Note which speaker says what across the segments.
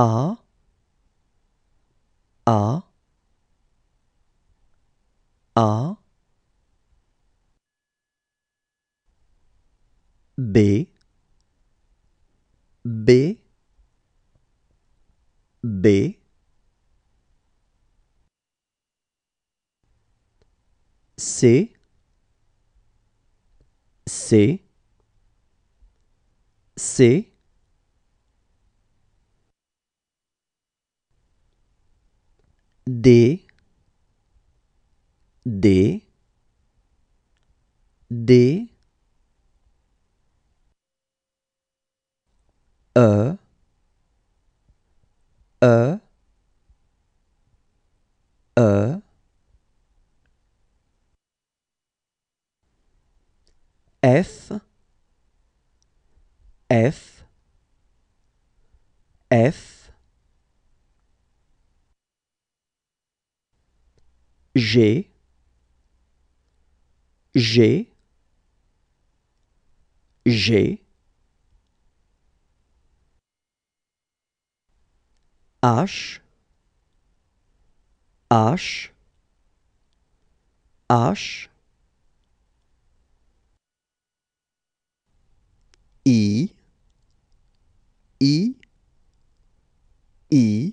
Speaker 1: A A A B B B C C C D D D E E E F F F j'ai, G, G, H, H, H, I, I, I,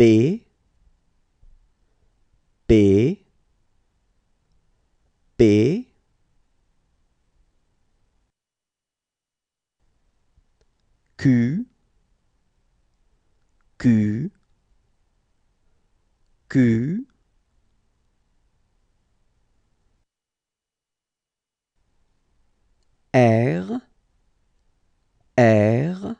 Speaker 1: B B B Q Q Q R R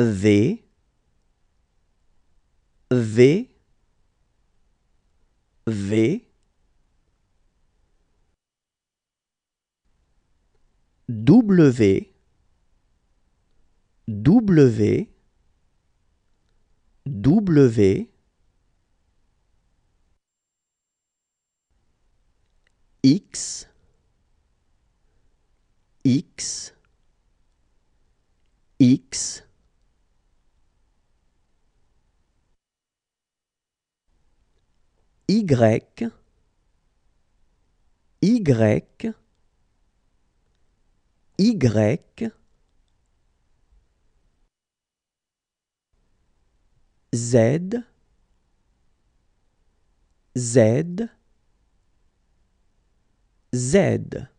Speaker 1: V V V W W W X X X Y, Y, Y, Z, Z, Z.